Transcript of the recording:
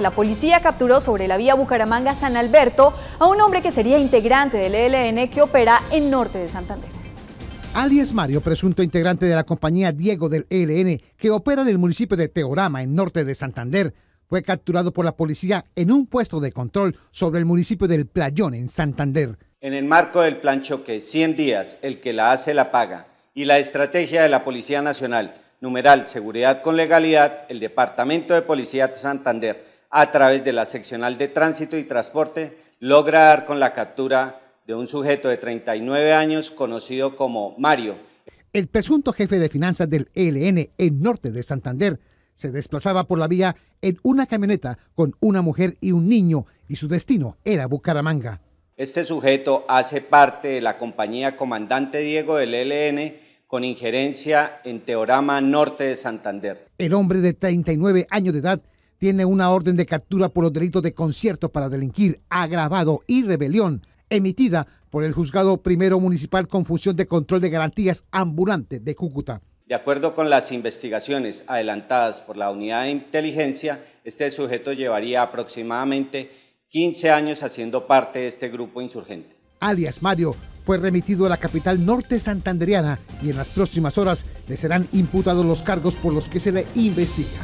La policía capturó sobre la vía Bucaramanga-San Alberto a un hombre que sería integrante del ELN que opera en norte de Santander. Alias Mario, presunto integrante de la compañía Diego del ELN que opera en el municipio de Teorama, en norte de Santander, fue capturado por la policía en un puesto de control sobre el municipio del Playón, en Santander. En el marco del plan choque 100 días, el que la hace la paga, y la estrategia de la Policía Nacional, numeral Seguridad con Legalidad, el Departamento de Policía de Santander a través de la seccional de tránsito y transporte, logra dar con la captura de un sujeto de 39 años conocido como Mario. El presunto jefe de finanzas del ELN en norte de Santander se desplazaba por la vía en una camioneta con una mujer y un niño y su destino era Bucaramanga. Este sujeto hace parte de la compañía Comandante Diego del ELN con injerencia en Teorama Norte de Santander. El hombre de 39 años de edad tiene una orden de captura por los delitos de concierto para delinquir, agravado y rebelión, emitida por el Juzgado Primero Municipal con de control de garantías ambulante de Cúcuta. De acuerdo con las investigaciones adelantadas por la unidad de inteligencia, este sujeto llevaría aproximadamente 15 años haciendo parte de este grupo insurgente. Alias Mario fue remitido a la capital norte santandereana y en las próximas horas le serán imputados los cargos por los que se le investiga.